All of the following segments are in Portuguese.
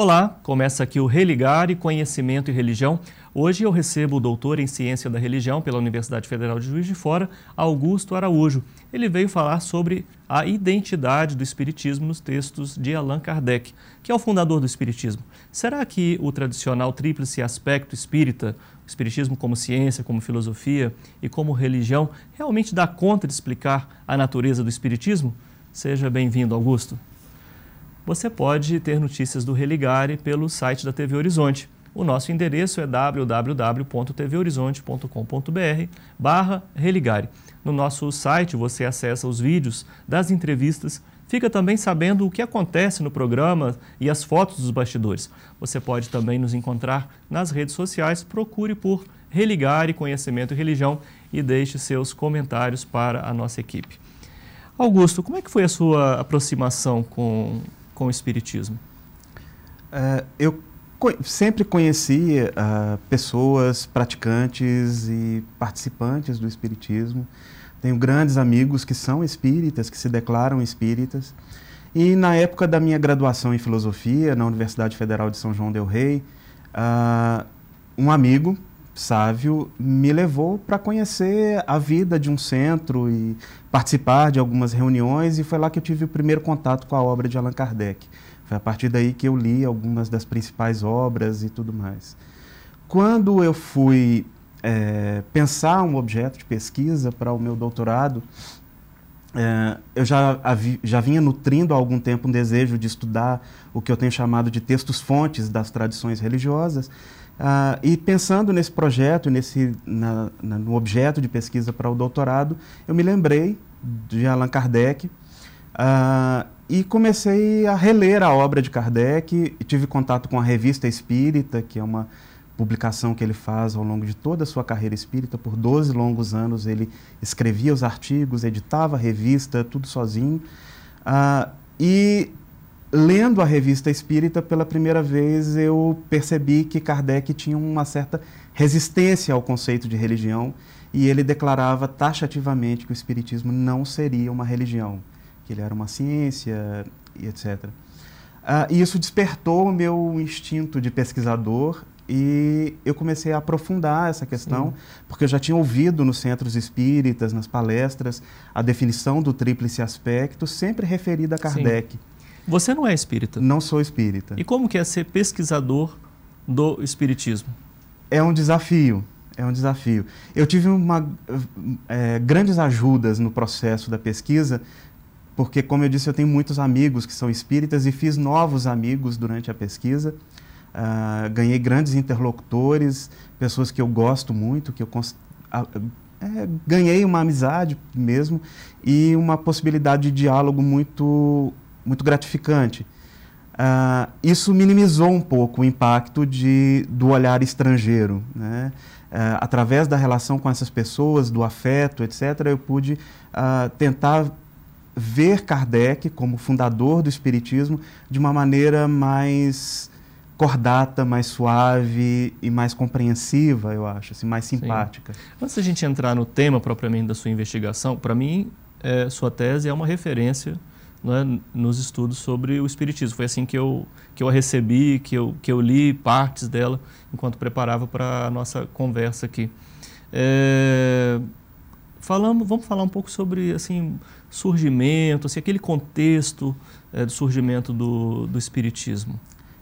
Olá, começa aqui o Religar e Conhecimento e Religião. Hoje eu recebo o doutor em Ciência da Religião pela Universidade Federal de Juiz de Fora, Augusto Araújo. Ele veio falar sobre a identidade do Espiritismo nos textos de Allan Kardec, que é o fundador do Espiritismo. Será que o tradicional tríplice aspecto espírita, o Espiritismo como ciência, como filosofia e como religião, realmente dá conta de explicar a natureza do Espiritismo? Seja bem-vindo, Augusto você pode ter notícias do Religare pelo site da TV Horizonte. O nosso endereço é www.tvhorizonte.com.br barra Religare. No nosso site você acessa os vídeos das entrevistas, fica também sabendo o que acontece no programa e as fotos dos bastidores. Você pode também nos encontrar nas redes sociais, procure por Religare Conhecimento e Religião e deixe seus comentários para a nossa equipe. Augusto, como é que foi a sua aproximação com com o Espiritismo? Uh, eu co sempre conhecia uh, pessoas praticantes e participantes do Espiritismo. Tenho grandes amigos que são espíritas, que se declaram espíritas. E na época da minha graduação em filosofia, na Universidade Federal de São João Del Rei, uh, ah, um amigo Sávio me levou para conhecer a vida de um centro e participar de algumas reuniões e foi lá que eu tive o primeiro contato com a obra de Allan Kardec. Foi a partir daí que eu li algumas das principais obras e tudo mais. Quando eu fui é, pensar um objeto de pesquisa para o meu doutorado, é, eu já, já vinha nutrindo há algum tempo um desejo de estudar o que eu tenho chamado de textos-fontes das tradições religiosas, ah, e pensando nesse projeto, nesse, na, na, no objeto de pesquisa para o doutorado, eu me lembrei de Allan Kardec ah, e comecei a reler a obra de Kardec. Tive contato com a Revista Espírita, que é uma publicação que ele faz ao longo de toda a sua carreira espírita. Por 12 longos anos ele escrevia os artigos, editava a revista, tudo sozinho. Ah, e lendo a revista espírita pela primeira vez, eu percebi que Kardec tinha uma certa resistência ao conceito de religião e ele declarava taxativamente que o espiritismo não seria uma religião, que ele era uma ciência e etc. Uh, ah, e isso despertou o meu instinto de pesquisador e eu comecei a aprofundar essa questão, Sim. porque eu já tinha ouvido nos centros espíritas, nas palestras, a definição do tríplice aspecto, sempre referida a Kardec. Sim. Você não é espírita? Não sou espírita. E como que é ser pesquisador do espiritismo? É um desafio, é um desafio. Eu tive uma, é, grandes ajudas no processo da pesquisa, porque, como eu disse, eu tenho muitos amigos que são espíritas e fiz novos amigos durante a pesquisa. Uh, ganhei grandes interlocutores, pessoas que eu gosto muito, que eu a, é, ganhei uma amizade mesmo e uma possibilidade de diálogo muito muito gratificante. Uh, isso minimizou um pouco o impacto de, do olhar estrangeiro. Né? Uh, através da relação com essas pessoas, do afeto, etc., eu pude uh, tentar ver Kardec como fundador do Espiritismo de uma maneira mais cordata, mais suave e mais compreensiva, eu acho, assim, mais simpática. Sim. Antes da gente entrar no tema propriamente da sua investigação, para mim, é, sua tese é uma referência né, nos estudos sobre o Espiritismo. Foi assim que eu, que eu a recebi, que eu, que eu li partes dela enquanto preparava para a nossa conversa aqui. É, falamos, vamos falar um pouco sobre assim, surgimento, assim, aquele contexto é, do surgimento do, do Espiritismo.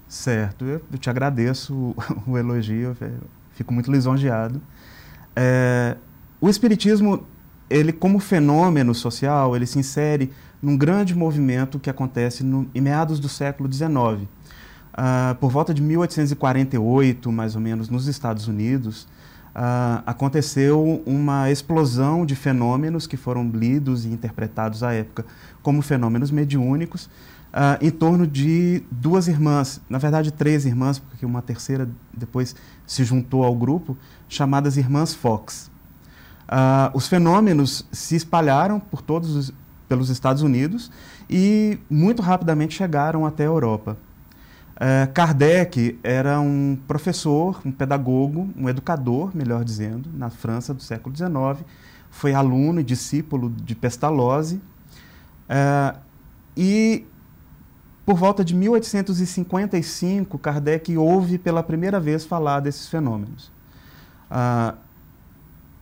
Certo, eu, eu te agradeço o, o elogio, fico muito lisonjeado. É, o Espiritismo, ele como fenômeno social, ele se insere num grande movimento que acontece no, em meados do século XIX. Uh, ah, por volta de 1848, mais ou menos, nos Estados Unidos, uh, aconteceu uma explosão de fenômenos que foram lidos e interpretados à época como fenômenos mediúnicos, uh, em torno de duas irmãs, na verdade três irmãs, porque uma terceira depois se juntou ao grupo, chamadas Irmãs Fox. os fenômenos se espalharam por todos os, pelos Estados Unidos e muito rapidamente chegaram até a Europa. É, Kardec era um professor, um pedagogo, um educador, melhor dizendo, na França do século XIX. Foi aluno e discípulo de Pestalozzi. É, e por volta de 1855, Kardec ouve pela primeira vez falar desses fenômenos. Uh, ah,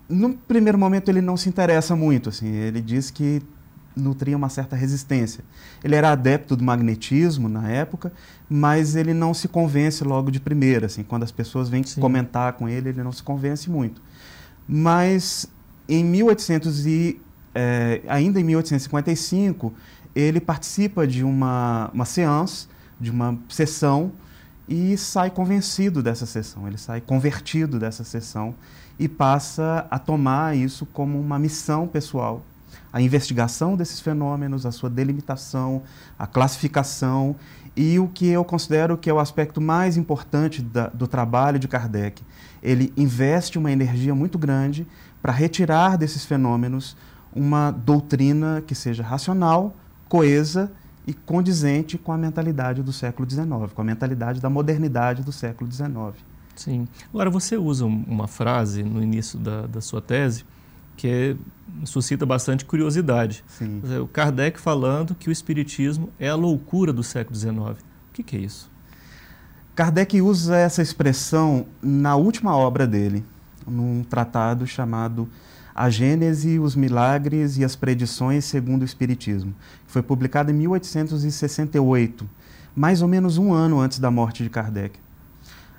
no primeiro momento ele não se interessa muito, assim, ele diz que nutria uma certa resistência. Ele era adepto do magnetismo na época, mas ele não se convence logo de primeira. Assim, quando as pessoas vêm Sim. comentar com ele, ele não se convence muito. Mas em 1800 e, é, ainda em 1855, ele participa de uma, uma de uma sessão, e sai convencido dessa sessão, ele sai convertido dessa sessão e passa a tomar isso como uma missão pessoal a investigação desses fenômenos, a sua delimitação, a classificação e o que eu considero que é o aspecto mais importante da, do trabalho de Kardec. Ele investe uma energia muito grande para retirar desses fenômenos uma doutrina que seja racional, coesa e condizente com a mentalidade do século XIX, com a mentalidade da modernidade do século XIX. Sim. Agora, você usa uma frase no início da, da sua tese que é, suscita bastante curiosidade. Sim. O Kardec falando que o espiritismo é a loucura do século XIX. O que, que é isso? Kardec usa essa expressão na última obra dele, num tratado chamado A Gênese, os Milagres e as Predições segundo o Espiritismo, que foi publicado em 1868, mais ou menos um ano antes da morte de Kardec.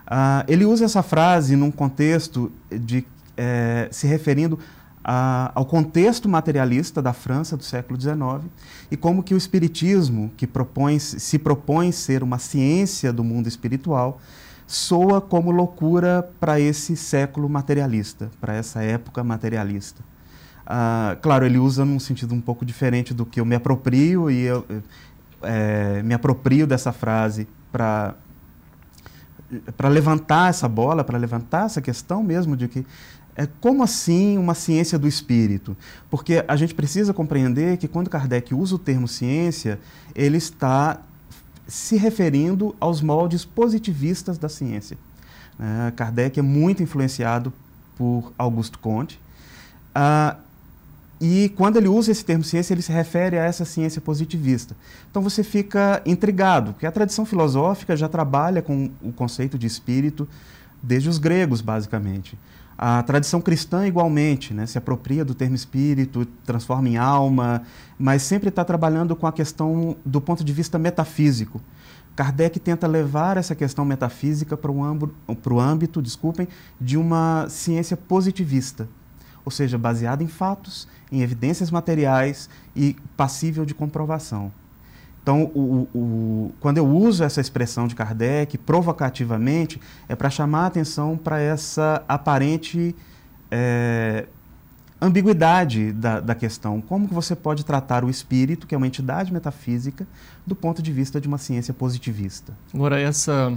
Uh, ele usa essa frase num contexto de é, se referindo a, ao contexto materialista da França do século XIX e como que o espiritismo, que propõe, se propõe ser uma ciência do mundo espiritual, soa como loucura para esse século materialista, para essa época materialista. Ah, claro, ele usa num sentido um pouco diferente do que eu me aproprio e eu é, me aproprio dessa frase para para levantar essa bola, para levantar essa questão mesmo de que é como assim uma ciência do espírito? Porque a gente precisa compreender que quando Kardec usa o termo ciência, ele está se referindo aos moldes positivistas da ciência. Uh, Kardec é muito influenciado por Augusto Comte. Uh, e quando ele usa esse termo ciência, ele se refere a essa ciência positivista. Então você fica intrigado, porque a tradição filosófica já trabalha com o conceito de espírito desde os gregos, basicamente. A tradição cristã, igualmente, né, se apropria do termo espírito, transforma em alma, mas sempre está trabalhando com a questão do ponto de vista metafísico. Kardec tenta levar essa questão metafísica para o âmbito, âmbito desculpem, de uma ciência positivista, ou seja, baseada em fatos, em evidências materiais e passível de comprovação. Então, o, o, quando eu uso essa expressão de Kardec provocativamente, é para chamar a atenção para essa aparente é, ambiguidade da, da, questão. Como que você pode tratar o espírito, que é uma entidade metafísica, do ponto de vista de uma ciência positivista? Agora, essa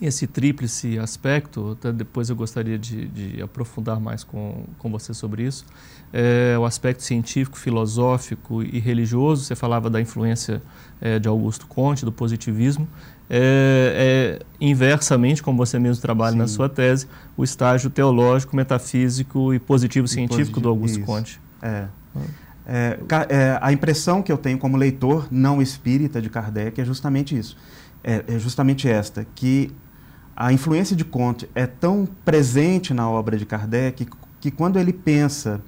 esse tríplice aspecto, até depois eu gostaria de, de, aprofundar mais com, com você sobre isso, é, o aspecto científico, filosófico e religioso. Você falava da influência é, de Augusto Conte, do positivismo. É, é, inversamente, como você mesmo trabalha Sim. na sua tese, o estágio teológico, metafísico e positivo e científico positivo, do Augusto isso. É. Ah. É, Conte. É. a impressão que eu tenho como leitor não espírita de Kardec é justamente isso é, é justamente esta, que a influência de Comte é tão presente na obra de Kardec que, que quando ele pensa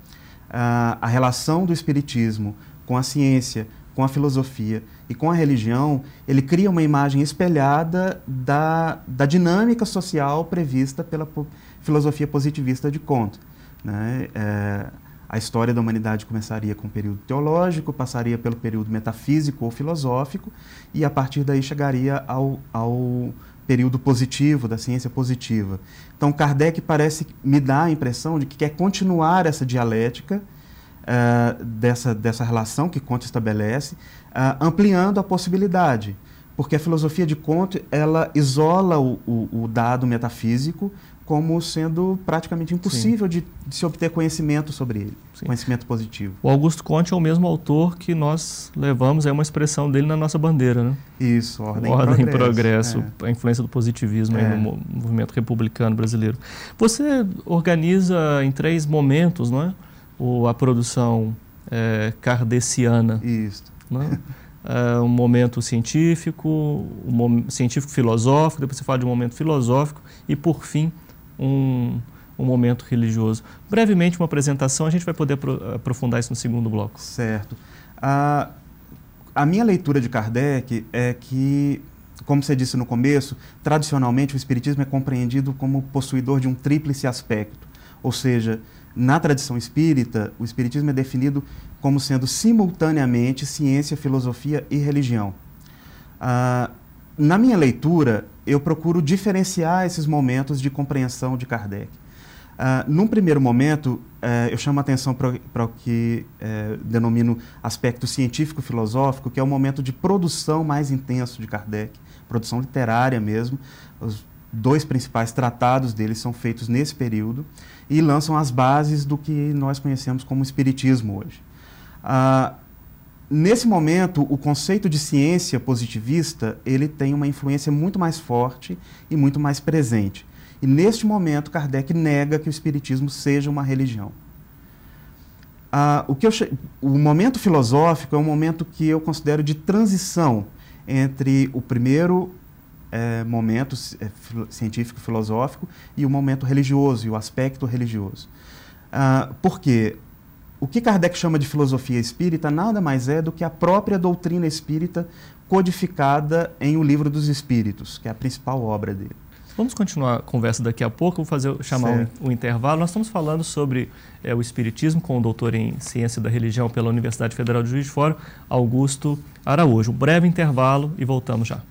ah, a relação do espiritismo com a ciência, com a filosofia e com a religião, ele cria uma imagem espelhada da, da dinâmica social prevista pela po filosofia positivista de Comte. Né? É, a história da humanidade começaria com o período teológico, passaria pelo período metafísico ou filosófico, e a partir daí chegaria ao, ao período positivo, da ciência positiva. Então, Kardec parece me dar a impressão de que quer continuar essa dialética uh, dessa, dessa relação que Kant estabelece, uh, ampliando a possibilidade. Porque a filosofia de Kant ela isola o, o, o dado metafísico como sendo praticamente impossível de, de, se obter conhecimento sobre ele, Sim. conhecimento positivo. O Augusto Conte é o mesmo autor que nós levamos, é uma expressão dele na nossa bandeira, né? Isso, Ordem, ordem e Progresso. progresso é. A influência do positivismo é. no movimento republicano brasileiro. Você organiza em três momentos, não é? O, a produção é, kardeciana. Isso. Não é? Uh, um momento científico, um científico filosófico, depois você fala de um momento filosófico e por fim um, um momento religioso. Brevemente, uma apresentação, a gente vai poder aprofundar isso no segundo bloco. Certo. A, a minha leitura de Kardec é que, como você disse no começo, tradicionalmente o Espiritismo é compreendido como possuidor de um tríplice aspecto. Ou seja, na tradição espírita, o Espiritismo é definido como sendo simultaneamente ciência, filosofia e religião. Ah, na minha leitura, eu procuro diferenciar esses momentos de compreensão de Kardec. Uh, num primeiro momento, uh, eu chamo a atenção para o que uh, denomino aspecto científico-filosófico, que é o momento de produção mais intenso de Kardec, produção literária mesmo. Os dois principais tratados dele são feitos nesse período e lançam as bases do que nós conhecemos como Espiritismo hoje. Uh, nesse momento, o conceito de ciência positivista ele tem uma influência muito mais forte e muito mais presente. E neste momento, Kardec nega que o espiritismo seja uma religião. Ah, o, que eu o momento filosófico é um momento que eu considero de transição entre o primeiro é, momento é, eh, científico-filosófico e o momento religioso, e o aspecto religioso. Ah, por quê? o que Kardec chama de filosofia espírita nada mais é do que a própria doutrina espírita codificada em O Livro dos Espíritos, que é a principal obra dele. Vamos continuar a conversa daqui a pouco, vou fazer, chamar o um, um intervalo. Nós estamos falando sobre é, o Espiritismo com o doutor em Ciência da Religião pela Universidade Federal de Juiz de Fora, Augusto Araújo. Um breve intervalo e voltamos já.